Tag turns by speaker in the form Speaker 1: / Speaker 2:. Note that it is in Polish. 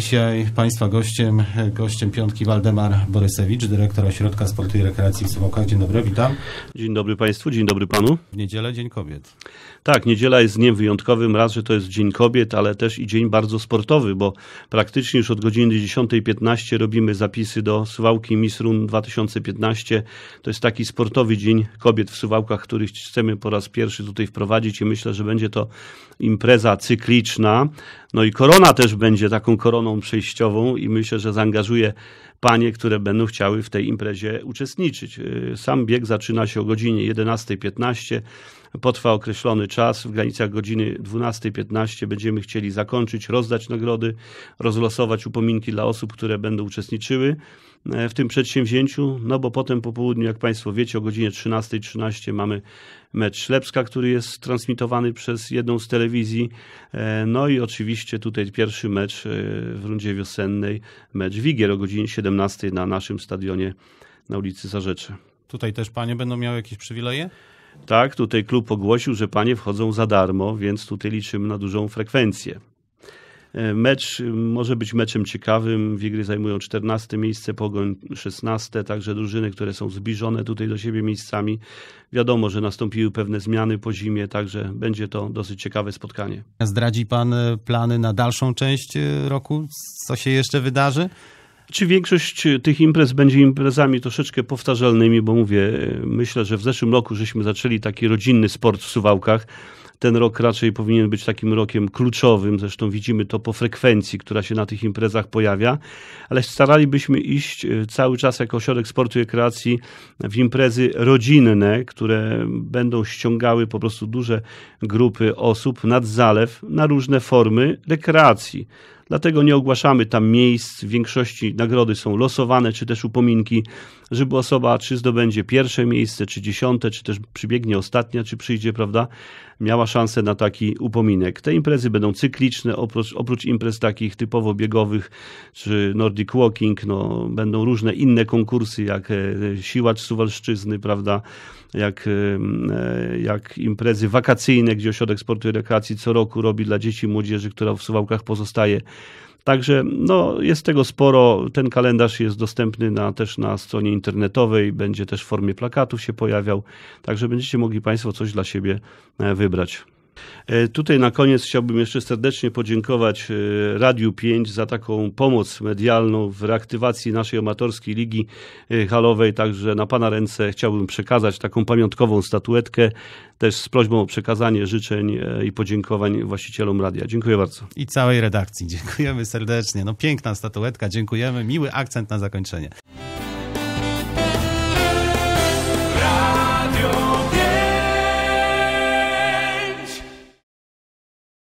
Speaker 1: Dzisiaj Państwa gościem, gościem piątki Waldemar Borysewicz, dyrektor Ośrodka Sportu i Rekreacji w Suwałkach. Dzień dobry, witam.
Speaker 2: Dzień dobry Państwu, dzień dobry Panu. W niedzielę Dzień Kobiet. Tak, niedziela jest dniem wyjątkowym, raz, że to jest Dzień Kobiet, ale też i dzień bardzo sportowy, bo praktycznie już od godziny 10.15 robimy zapisy do Suwałki Miss Run 2015. To jest taki sportowy Dzień Kobiet w Suwałkach, który chcemy po raz pierwszy tutaj wprowadzić i myślę, że będzie to impreza cykliczna. No i korona też będzie taką koroną przejściową i myślę, że zaangażuje panie, które będą chciały w tej imprezie uczestniczyć. Y, sam bieg zaczyna się o godzinie 11.15 potrwa określony czas. W granicach godziny 12.15 będziemy chcieli zakończyć, rozdać nagrody, rozlosować upominki dla osób, które będą uczestniczyły. E, w tym przedsięwzięciu, no bo potem po południu, jak Państwo wiecie, o godzinie 13.13 .13 mamy mecz Ślepska, który jest transmitowany przez jedną z telewizji. E, no i oczywiście tutaj pierwszy mecz e, w rundzie wiosennej, mecz Wigier o godzinie 17 na naszym stadionie na ulicy Zarzecze.
Speaker 1: Tutaj też Panie
Speaker 2: będą miały jakieś przywileje? Tak, tutaj klub ogłosił, że panie wchodzą za darmo, więc tutaj liczymy na dużą frekwencję. E, mecz może być meczem ciekawym. Wigry zajmują 14 miejsce, Pogoń 16, także drużyny, które są zbliżone tutaj do siebie miejscami. Wiadomo, że nastąpiły pewne zmiany po zimie, także będzie to dosyć ciekawe spotkanie.
Speaker 1: Zdradzi Pan e, plany na dalszą część e, roku? Co się jeszcze wydarzy?
Speaker 2: Czy większość tych imprez będzie imprezami troszeczkę powtarzalnymi, bo mówię, myślę, że w zeszłym roku żeśmy zaczęli taki rodzinny sport w Suwałkach ten rok raczej powinien być takim rokiem kluczowym, zresztą widzimy to po frekwencji, która się na tych imprezach pojawia, ale staralibyśmy iść e, cały czas jako ośrodek sportu i kreacji w imprezy rodzinne, które będą ściągały po prostu duże grupy osób nad zalew na różne formy rekreacji. Dlatego nie ogłaszamy tam miejsc. W większości nagrody są losowane, czy też upominki, żeby osoba, czy zdobędzie pierwsze miejsce, czy dziesiąte, czy też przybiegnie ostatnia, czy przyjdzie, prawda, miała szansę na taki upominek. Te imprezy będą cykliczne, oprócz, oprócz imprez takich typowo biegowych czy Nordic Walking, no, będą różne inne konkursy, jak e, siłacz Suwalszczyzny, prawda, jak, e, e, jak imprezy wakacyjne, gdzie Ośrodek Sportu i Rekreacji co roku robi dla dzieci i młodzieży, która w Suwałkach pozostaje Także no, jest tego sporo. Ten kalendarz jest dostępny na, też na stronie internetowej, będzie też w formie plakatów się pojawiał. Także będziecie mogli Państwo coś dla siebie e, wybrać. E, tutaj na koniec chciałbym jeszcze serdecznie podziękować e, Radiu 5 za taką pomoc medialną w reaktywacji naszej amatorskiej ligi e, halowej. Także na Pana ręce chciałbym przekazać taką pamiątkową statuetkę, też z prośbą o przekazanie życzeń i podziękowań właścicielom radia. Dziękuję bardzo.
Speaker 1: I całej redakcji. Dziękujemy serdecznie. No piękna statuetka. Dziękujemy. Miły akcent na zakończenie.